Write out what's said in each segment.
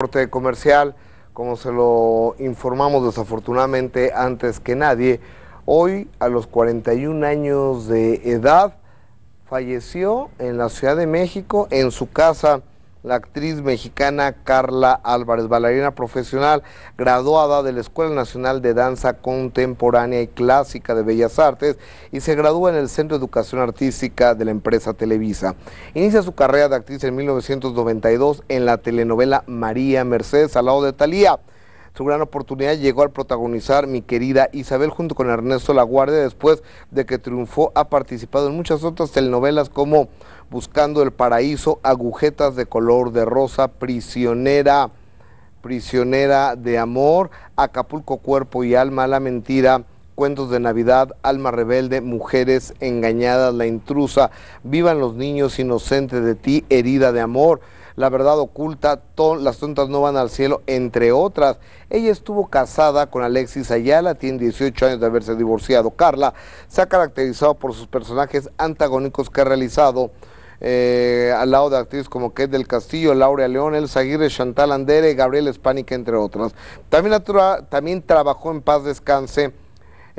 corte comercial, como se lo informamos desafortunadamente antes que nadie, hoy a los 41 años de edad falleció en la Ciudad de México en su casa la actriz mexicana Carla Álvarez, bailarina profesional graduada de la Escuela Nacional de Danza Contemporánea y Clásica de Bellas Artes y se gradúa en el Centro de Educación Artística de la empresa Televisa. Inicia su carrera de actriz en 1992 en la telenovela María Mercedes al lado de Talía. Su gran oportunidad llegó al protagonizar mi querida Isabel junto con Ernesto Laguardia. Después de que triunfó, ha participado en muchas otras telenovelas como Buscando el Paraíso, Agujetas de color de rosa, Prisionera, Prisionera de amor, Acapulco Cuerpo y Alma, La Mentira. Cuentos de Navidad, Alma Rebelde, Mujeres Engañadas, La Intrusa, Vivan los Niños Inocentes de Ti, Herida de Amor, la verdad oculta, Las tontas no van al cielo, entre otras. Ella estuvo casada con Alexis Ayala, tiene 18 años de haberse divorciado. Carla se ha caracterizado por sus personajes antagónicos que ha realizado. Eh, al lado de actrices como Kate del Castillo, Laura León, Elsa Aguirre, Chantal Andere, Gabriel Espánica entre otras. También, también trabajó en Paz Descanse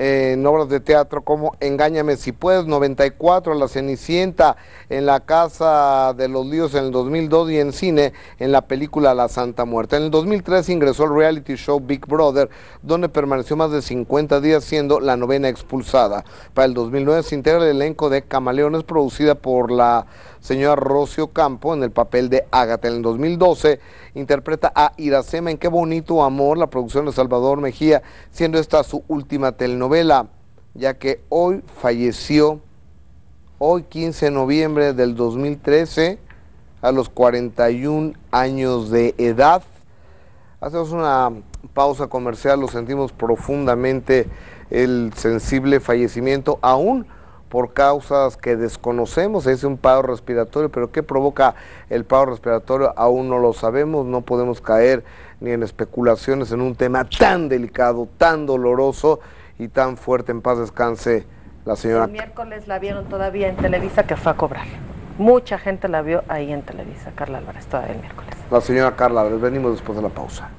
en obras de teatro como Engáñame si puedes, 94, La Cenicienta, en la Casa de los Líos en el 2002 y en cine en la película La Santa Muerte. En el 2003 ingresó al reality show Big Brother, donde permaneció más de 50 días siendo la novena expulsada. Para el 2009 se integra el elenco de Camaleones producida por la señora Rocio Campo en el papel de Ágata. En 2012 interpreta a Iracema en Qué bonito amor, la producción de Salvador Mejía, siendo esta su última telenovela, ya que hoy falleció, hoy 15 de noviembre del 2013, a los 41 años de edad. Hacemos una pausa comercial, lo sentimos profundamente el sensible fallecimiento aún por causas que desconocemos, es un paro respiratorio, pero ¿qué provoca el paro respiratorio? Aún no lo sabemos, no podemos caer ni en especulaciones en un tema tan delicado, tan doloroso y tan fuerte. En paz descanse la señora. El miércoles la vieron todavía en Televisa que fue a cobrar. Mucha gente la vio ahí en Televisa, Carla Álvarez, todavía el miércoles. La señora Carla Álvarez, venimos después de la pausa.